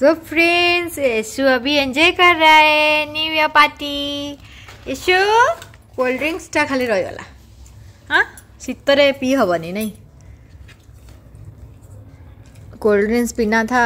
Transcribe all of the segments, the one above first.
so friends Yeshu अभी enjoy कर रहा है new year party Yashu cold ड्रिंक्सटा खाली रहीगला हाँ शीतर पी हेनी नहीं कोल्ड ड्रिंक्स पीना था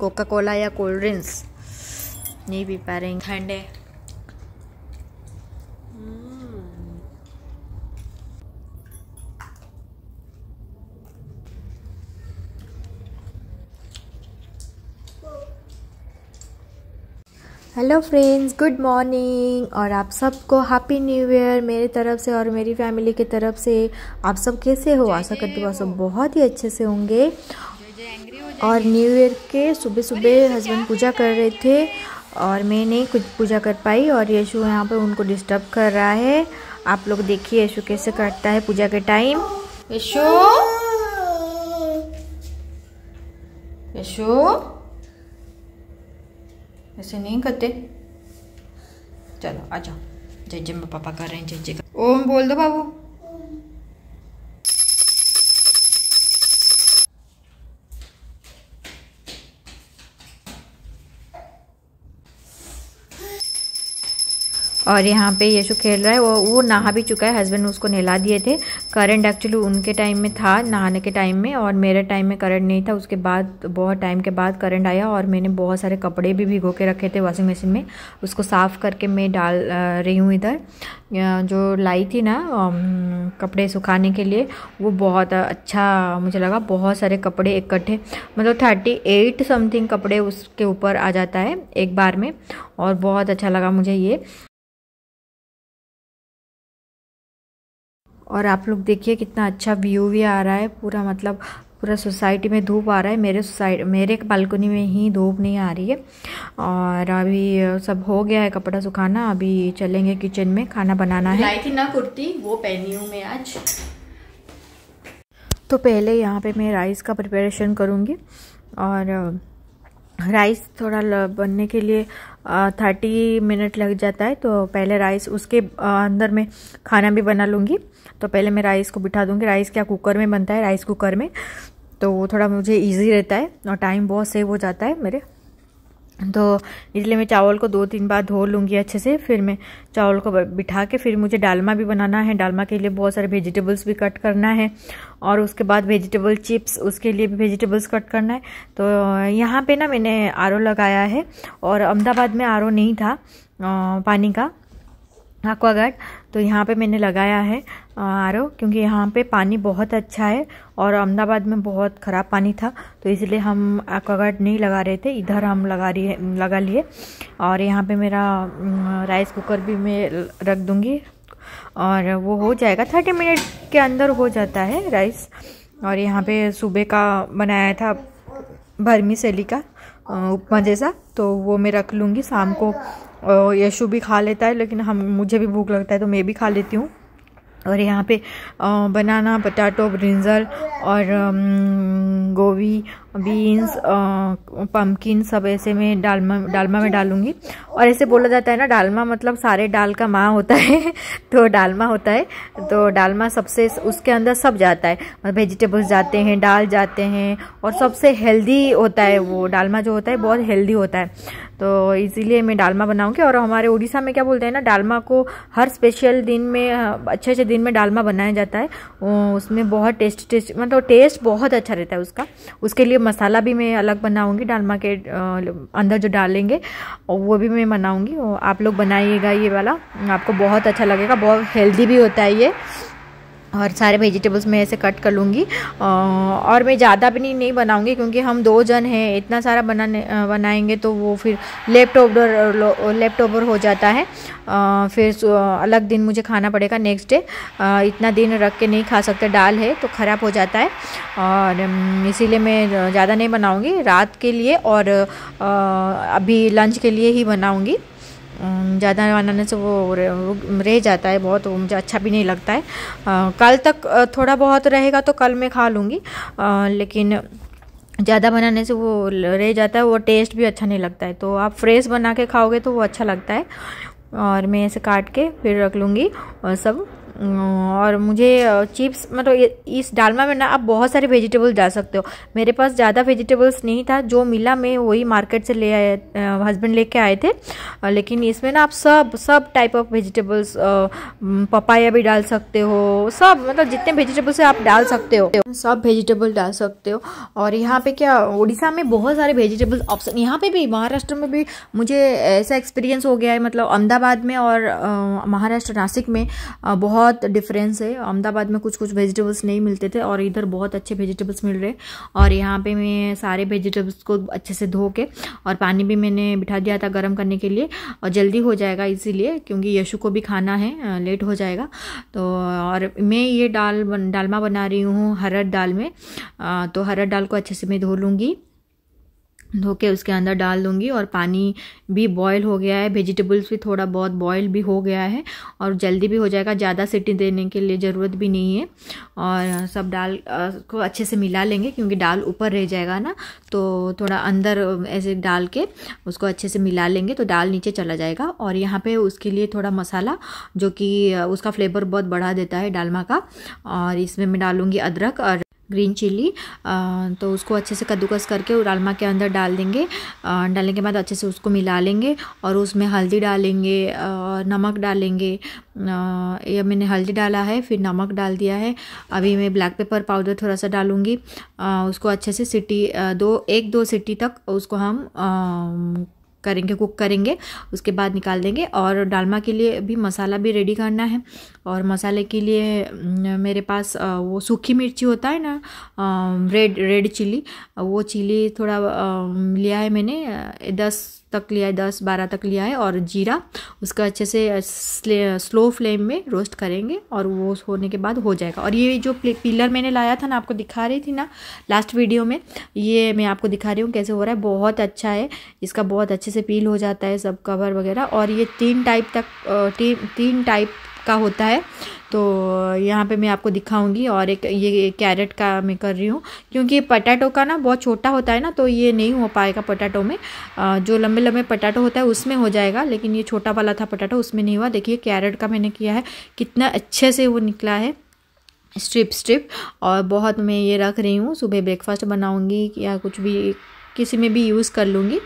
कोका कोला या कोल्ड ड्रिंक्स नहीं पी पा रहे ठंडे हेलो फ्रेंड्स गुड मॉर्निंग और आप सबको हैप्पी न्यू ईयर मेरी तरफ से और मेरी फैमिली की तरफ से आप सब कैसे हो आशा करती हूँ सब बहुत ही अच्छे से होंगे और न्यू ईयर के सुबह सुबह हस्बैंड पूजा कर रहे थे और मैं नहीं कुछ पूजा कर पाई और यशु यहाँ पर उनको डिस्टर्ब कर रहा है आप लोग देखिए यशु कैसे करता है पूजा के टाइम यशु यशु ऐसे नहीं करते चलो आ जाओ जय जय मैं पापा कर रहे हैं जय जय ओम बोल दो बाबू और यहाँ पे यशु खेल रहा है वो वो नहा भी चुका है हस्बैंड उसको नहला दिए थे करंट एक्चुअली उनके टाइम में था नहाने के टाइम में और मेरे टाइम में करंट नहीं था उसके बाद बहुत टाइम के बाद करंट आया और मैंने बहुत सारे कपड़े भी भिगो के रखे थे वॉशिंग मशीन में उसको साफ़ करके मैं डाल रही हूँ इधर जो लाई थी ना कपड़े सुखाने के लिए वो बहुत अच्छा मुझे लगा बहुत सारे कपड़े इकट्ठे मतलब थर्टी एट समथिंग कपड़े उसके ऊपर आ जाता है एक बार में और बहुत अच्छा लगा मुझे ये और आप लोग देखिए कितना अच्छा व्यू भी आ रहा है पूरा मतलब पूरा सोसाइटी में धूप आ रहा है मेरे सोसाइटी मेरे बालकनी में ही धूप नहीं आ रही है और अभी सब हो गया है कपड़ा सुखाना अभी चलेंगे किचन में खाना बनाना है लाई थी ना कुर्ती वो पहनी हूँ मैं आज तो पहले यहाँ पे मैं राइस का प्रिपरेशन करूँगी और राइस थोड़ा बनने के लिए थर्टी मिनट लग जाता है तो पहले राइस उसके अंदर में खाना भी बना लूँगी तो पहले मैं राइस को बिठा दूँगी राइस क्या कुकर में बनता है राइस कुकर में तो वो थोड़ा मुझे ईजी रहता है और टाइम बहुत सेव हो जाता है मेरे तो इसलिए मैं चावल को दो तीन बार धो लूँगी अच्छे से फिर मैं चावल को बिठा के फिर मुझे डालमा भी बनाना है डालमा के लिए बहुत सारे वेजिटेबल्स भी कट करना है और उसके बाद वेजिटेबल चिप्स उसके लिए भी वेजिटेबल्स कट करना है तो यहाँ पे ना मैंने आर लगाया है और अहमदाबाद में आर नहीं था पानी का गार्ड तो यहाँ पे मैंने लगाया है आर क्योंकि यहाँ पे पानी बहुत अच्छा है और अहमदाबाद में बहुत ख़राब पानी था तो इसलिए हम गार्ड नहीं लगा रहे थे इधर हम लगा रही लगा लिए और यहाँ पे मेरा राइस कुकर भी मैं रख दूँगी और वो हो जाएगा थर्टी मिनट के अंदर हो जाता है राइस और यहाँ पे सुबह का बनाया था भरमी सेली का उपमा जैसा तो वो मैं रख लूँगी शाम को यशु भी खा लेता है लेकिन हम मुझे भी भूख लगता है तो मैं भी खा लेती हूँ और यहाँ पे बनाना पटाटो ब्रिंजल और गोभी बीन्स पम्पकिन सब ऐसे में डालमा डालमा में डालूंगी और ऐसे बोला जाता है ना डालमा मतलब सारे डाल का माँ होता है तो डालमा होता है तो डालमा सबसे उसके अंदर सब जाता है वेजिटेबल्स जाते हैं डाल जाते हैं और सबसे हेल्दी होता है वो डालमा जो होता है बहुत हेल्दी होता है तो इसीलिए मैं डालमा बनाऊँगी और हमारे उड़ीसा में क्या बोलते हैं ना डालमा को हर स्पेशल दिन में अच्छे अच्छे दिन में डालमा बनाया जाता है उसमें बहुत टेस्ट टेस्ट मतलब टेस्ट बहुत अच्छा रहता है उसका उसके लिए मसाला भी मैं अलग बनाऊँगी डालमा के अंदर जो डालेंगे वो भी मैं बनाऊँगी आप लोग बनाइएगा ये वाला आपको बहुत अच्छा लगेगा बहुत हेल्दी भी होता है ये और सारे वेजिटेबल्स मैं ऐसे कट कर लूँगी और मैं ज़्यादा भी नहीं, नहीं बनाऊँगी क्योंकि हम दो जन हैं इतना सारा बनाने बनाएंगे तो वो फिर लेफ्ट ओवर लेफ्ट ओवर हो जाता है आ, फिर अलग दिन मुझे खाना पड़ेगा नेक्स्ट डे इतना दिन रख के नहीं खा सकते दाल है तो ख़राब हो जाता है और इसीलिए मैं ज़्यादा नहीं बनाऊँगी रात के लिए और आ, अभी लंच के लिए ही बनाऊँगी ज़्यादा बनाने से वो रह जाता है बहुत मुझे अच्छा भी नहीं लगता है कल तक थोड़ा बहुत रहेगा तो कल मैं खा लूँगी लेकिन ज़्यादा बनाने से वो रह जाता है वो टेस्ट भी अच्छा नहीं लगता है तो आप फ्रेश बना के खाओगे तो वो अच्छा लगता है और मैं ऐसे काट के फिर रख लूँगी और सब और मुझे चिप्स मतलब इस डालमा में ना आप बहुत सारे वेजिटेबल्स डाल सकते हो मेरे पास ज़्यादा वेजिटेबल्स नहीं था जो मिला मैं वही मार्केट से ले आए हस्बैंड लेके आए थे लेकिन इसमें ना आप सब सब टाइप ऑफ वेजिटेबल्स पपाया भी डाल सकते हो सब मतलब जितने वेजिटेबल्स आप डाल सकते हो सब वेजिटेबल डाल सकते हो और यहाँ पे क्या उड़ीसा में बहुत सारे वेजिटेबल्स ऑप्शन यहाँ पे भी महाराष्ट्र में भी मुझे ऐसा एक्सपीरियंस हो गया है मतलब अहमदाबाद में और महाराष्ट्र नासिक में बहुत बहुत डिफरेंस है अहमदाबाद में कुछ कुछ वेजिटेबल्स नहीं मिलते थे और इधर बहुत अच्छे वेजिटेबल्स मिल रहे और यहाँ पे मैं सारे वेजिटेबल्स को अच्छे से धो के और पानी भी मैंने बिठा दिया था गर्म करने के लिए और जल्दी हो जाएगा इसीलिए क्योंकि यशु को भी खाना है लेट हो जाएगा तो और मैं ये दाल डालमा बना रही हूँ हरड़ दाल में तो हरड़ दाल को अच्छे से मैं धो लूँगी धो के उसके अंदर डाल दूँगी और पानी भी बॉयल हो गया है वेजिटेबल्स भी थोड़ा बहुत बॉयल भी हो गया है और जल्दी भी हो जाएगा ज़्यादा सीटी देने के लिए ज़रूरत भी नहीं है और सब डाल को अच्छे से मिला लेंगे क्योंकि दाल ऊपर रह जाएगा ना तो थोड़ा अंदर ऐसे डाल के उसको अच्छे से मिला लेंगे तो दाल नीचे चला जाएगा और यहाँ पर उसके लिए थोड़ा मसाला जो कि उसका फ्लेवर बहुत बढ़ा देता है डालमा का और इसमें मैं डालूँगी अदरक और ग्रीन चिल्ली तो उसको अच्छे से कद्दूकस करके रालमा के अंदर डाल देंगे डालने के बाद अच्छे से उसको मिला लेंगे और उसमें हल्दी डालेंगे और नमक डालेंगे यह मैंने हल्दी डाला है फिर नमक डाल दिया है अभी मैं ब्लैक पेपर पाउडर थोड़ा सा डालूँगी उसको अच्छे से सिटी दो एक दो सिटी तक उसको हम करेंगे कुक करेंगे उसके बाद निकाल देंगे और डालमा के लिए भी मसाला भी रेडी करना है और मसाले के लिए मेरे पास वो सूखी मिर्ची होता है ना रेड रेड चिली वो चिली थोड़ा लिया है मैंने दस तक लिया है दस बारह तक लिया है और जीरा उसका अच्छे से स्लो फ्लेम में रोस्ट करेंगे और वो होने के बाद हो जाएगा और ये जो पिलर मैंने लाया था ना आपको दिखा रही थी ना लास्ट वीडियो में ये मैं आपको दिखा रही हूँ कैसे हो रहा है बहुत अच्छा है इसका बहुत अच्छे से पील हो जाता है सब कवर वगैरह और ये तीन टाइप तक तीन तीन टाइप का होता है तो यहाँ पे मैं आपको दिखाऊंगी और एक ये कैरेट का मैं कर रही हूँ क्योंकि पटाटो का ना बहुत छोटा होता है ना तो ये नहीं हो पाएगा पटाटो में जो लंबे लंबे पटाटो होता है उसमें हो जाएगा लेकिन ये छोटा वाला था पटाटो उसमें नहीं हुआ देखिए कैरेट का मैंने किया है कितना अच्छे से वो निकला है स्ट्रिप स्ट्रिप और बहुत मैं ये रख रही हूँ सुबह ब्रेकफास्ट बनाऊँगी या कुछ भी किसी में भी यूज़ कर लूँगी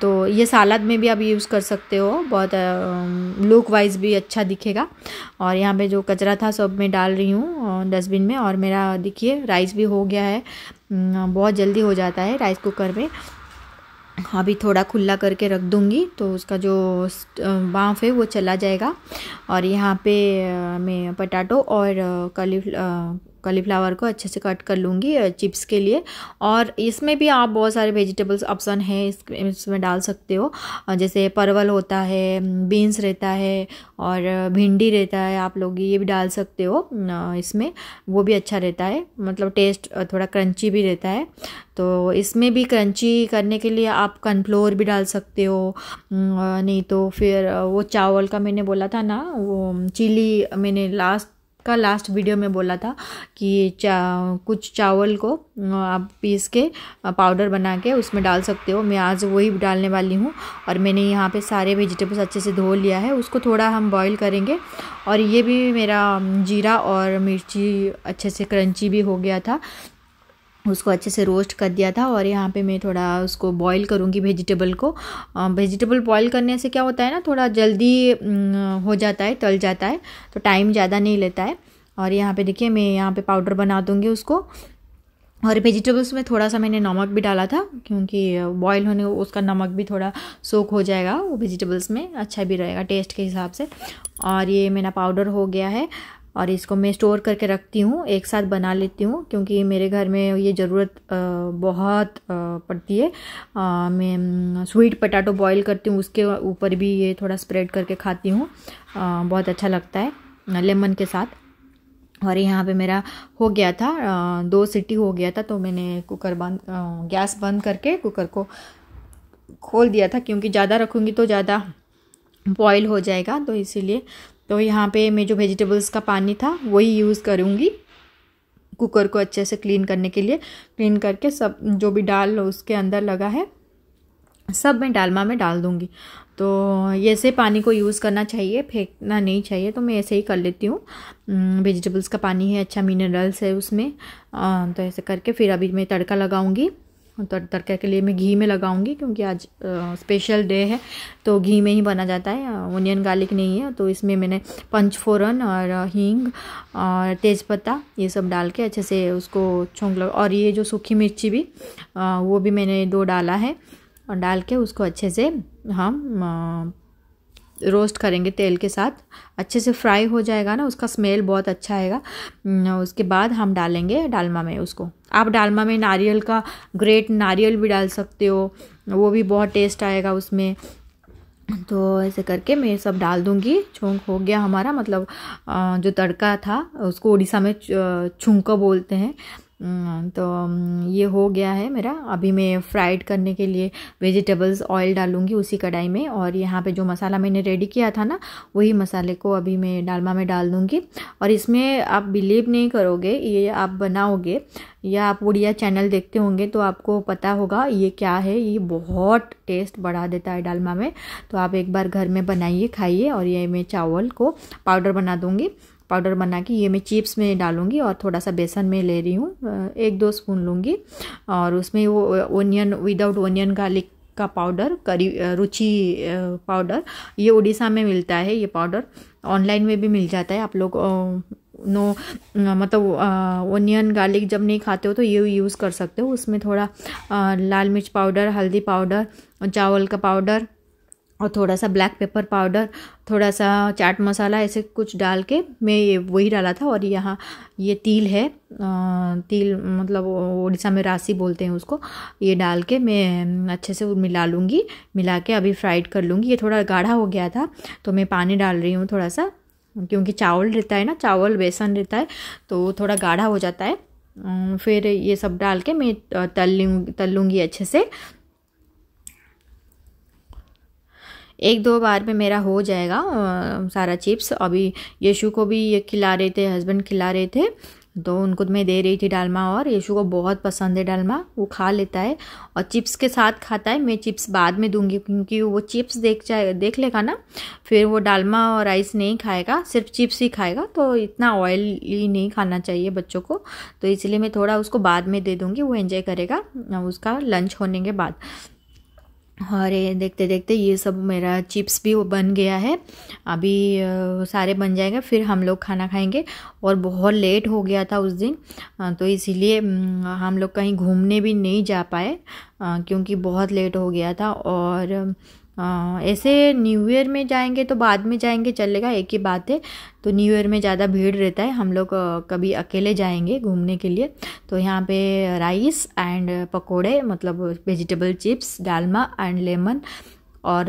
तो ये सालाद में भी आप यूज़ कर सकते हो बहुत लुक वाइज भी अच्छा दिखेगा और यहाँ पे जो कचरा था सब मैं डाल रही हूँ डस्टबिन में और मेरा देखिए राइस भी हो गया है बहुत जल्दी हो जाता है राइस कुकर में अभी थोड़ा खुला करके रख दूँगी तो उसका जो बाँफ है वो चला जाएगा और यहाँ पे मैं पटाटो और कली कॉलीफ्लावर को अच्छे से कट कर लूँगी चिप्स के लिए और इसमें भी आप बहुत सारे वेजिटेबल्स ऑप्शन हैं इसमें डाल सकते हो जैसे परवल होता है बीन्स रहता है और भिंडी रहता है आप लोग ये भी डाल सकते हो इसमें वो भी अच्छा रहता है मतलब टेस्ट थोड़ा क्रंची भी रहता है तो इसमें भी क्रंची करने के लिए आप कनफ्लोर भी डाल सकते हो नहीं तो फिर वो चावल का मैंने बोला था ना वो चिली मैंने लास्ट का लास्ट वीडियो में बोला था कि चा, कुछ चावल को आप पीस के पाउडर बना के उसमें डाल सकते हो मैं आज वही डालने वाली हूँ और मैंने यहाँ पे सारे वेजिटेबल्स अच्छे से धो लिया है उसको थोड़ा हम बॉईल करेंगे और ये भी मेरा जीरा और मिर्ची अच्छे से क्रंची भी हो गया था उसको अच्छे से रोस्ट कर दिया था और यहाँ पे मैं थोड़ा उसको बॉईल करूँगी वेजिटेबल को वेजिटेबल बॉईल करने से क्या होता है ना थोड़ा जल्दी हो जाता है तल जाता है तो टाइम ज़्यादा नहीं लेता है और यहाँ पे देखिए मैं यहाँ पे पाउडर बना दूँगी उसको और वेजिटेबल्स में थोड़ा सा मैंने नमक भी डाला था क्योंकि बॉयल होने उसका नमक भी थोड़ा सोख हो जाएगा वो वेजिटेबल्स में अच्छा भी रहेगा टेस्ट के हिसाब से और ये मेरा पाउडर हो गया है और इसको मैं स्टोर करके रखती हूँ एक साथ बना लेती हूँ क्योंकि मेरे घर में ये ज़रूरत बहुत पड़ती है मैं स्वीट पटाटो बॉईल करती हूँ उसके ऊपर भी ये थोड़ा स्प्रेड करके खाती हूँ बहुत अच्छा लगता है लेमन के साथ और यहाँ पे मेरा हो गया था दो सिटी हो गया था तो मैंने कुकर बंद गैस बंद करके कुकर को खोल दिया था क्योंकि ज़्यादा रखूँगी तो ज़्यादा बॉयल हो जाएगा तो इसीलिए तो यहाँ पे मैं जो वेजिटेबल्स का पानी था वही यूज़ करूँगी कुकर को अच्छे से क्लीन करने के लिए क्लीन करके सब जो भी डाल उसके अंदर लगा है सब मैं डालमा में डाल दूँगी तो ऐसे पानी को यूज़ करना चाहिए फेंकना नहीं चाहिए तो मैं ऐसे ही कर लेती हूँ वेजिटेबल्स का पानी है अच्छा मिनरल्स है उसमें आ, तो ऐसे करके फिर अभी मैं तड़का लगाऊँगी तर के लिए मैं घी में लगाऊंगी क्योंकि आज आ, स्पेशल डे है तो घी में ही बना जाता है ओनियन गार्लिक नहीं है तो इसमें मैंने पंचफोरन और हींग और तेज़पत्ता ये सब डाल के अच्छे से उसको छोंक लगा और ये जो सूखी मिर्ची भी आ, वो भी मैंने दो डाला है और डाल के उसको अच्छे से हम रोस्ट करेंगे तेल के साथ अच्छे से फ्राई हो जाएगा ना उसका स्मेल बहुत अच्छा आएगा उसके बाद हम डालेंगे डालमा में उसको आप डालमा में नारियल का ग्रेट नारियल भी डाल सकते हो वो भी बहुत टेस्ट आएगा उसमें तो ऐसे करके मैं सब डाल दूंगी छोंक हो गया हमारा मतलब जो तड़का था उसको उड़ीसा में छुंका बोलते हैं हम्म, तो ये हो गया है मेरा अभी मैं फ्राइड करने के लिए वेजिटेबल्स ऑयल डालूँगी उसी कढ़ाई में और यहाँ पे जो मसाला मैंने रेडी किया था ना वही मसाले को अभी मैं डालमा में डाल दूँगी और इसमें आप बिलीव नहीं करोगे ये आप बनाओगे या आप उड़िया चैनल देखते होंगे तो आपको पता होगा ये क्या है ये बहुत टेस्ट बढ़ा देता है डालमा में तो आप एक बार घर में बनाइए खाइए और ये मैं चावल को पाउडर बना दूँगी पाउडर बना के ये मैं चिप्स में डालूँगी और थोड़ा सा बेसन में ले रही हूँ एक दो स्पून लूँगी और उसमें वो ओनियन विदाउट ओनियन गार्लिक का पाउडर करी रुचि पाउडर ये उड़ीसा में मिलता है ये पाउडर ऑनलाइन में भी मिल जाता है आप लोग नो मतलब ओनियन गार्लिक जब नहीं खाते हो तो ये यूज़ कर सकते हो उसमें थोड़ा लाल मिर्च पाउडर हल्दी पाउडर चावल का पाउडर और थोड़ा सा ब्लैक पेपर पाउडर थोड़ा सा चाट मसाला ऐसे कुछ डाल के मैं ये वही डाला था और यहाँ ये तिल है तिल मतलब उड़ीसा में रासी बोलते हैं उसको ये डाल के मैं अच्छे से मिला लूँगी मिला के अभी फ्राइड कर लूँगी ये थोड़ा गाढ़ा हो गया था तो मैं पानी डाल रही हूँ थोड़ा सा क्योंकि चावल रहता है ना चावल बेसन रहता है तो थोड़ा गाढ़ा हो जाता है फिर ये सब डाल के मैं तल लूँ तल लूँगी अच्छे से एक दो बार में मेरा हो जाएगा सारा चिप्स अभी यशु को भी ये खिला रहे थे हस्बैंड खिला रहे थे तो उनको तो मैं दे रही थी डालमा और यशु को बहुत पसंद है डालमा वो खा लेता है और चिप्स के साथ खाता है मैं चिप्स बाद में दूंगी क्योंकि वो चिप्स देख जाए देख लेगा ना फिर वो डालमा और राइस नहीं खाएगा सिर्फ चिप्स ही खाएगा तो इतना ऑयली नहीं खाना चाहिए बच्चों को तो इसलिए मैं थोड़ा उसको बाद में दे दूँगी वो एंजॉय करेगा उसका लंच होने के बाद और ये देखते देखते ये सब मेरा चिप्स भी बन गया है अभी सारे बन जाएंगे फिर हम लोग खाना खाएंगे और बहुत लेट हो गया था उस दिन तो इसीलिए हम लोग कहीं घूमने भी नहीं जा पाए क्योंकि बहुत लेट हो गया था और ऐसे न्यू ईयर में जाएंगे तो बाद में जाएंगे चलेगा एक ही बात है तो न्यू ईयर में ज़्यादा भीड़ रहता है हम लोग कभी अकेले जाएंगे घूमने के लिए तो यहाँ पे राइस एंड पकोड़े मतलब vegetable chips dalma and lemon और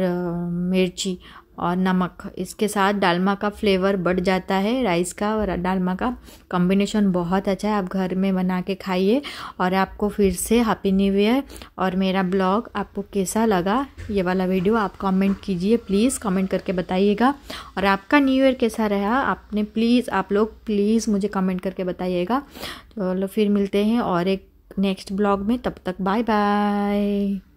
मिर्ची और नमक इसके साथ डालमा का फ्लेवर बढ़ जाता है राइस का और डालमा का कॉम्बिनेशन बहुत अच्छा है आप घर में बना के खाइए और आपको फिर से हैप्पी न्यू ईयर और मेरा ब्लॉग आपको कैसा लगा ये वाला वीडियो आप कमेंट कीजिए प्लीज़ कमेंट करके बताइएगा और आपका न्यू ईयर कैसा रहा आपने प्लीज़ आप लोग प्लीज़ मुझे कमेंट करके बताइएगा चलो तो फिर मिलते हैं और एक नेक्स्ट ब्लॉग में तब तक बाय बाय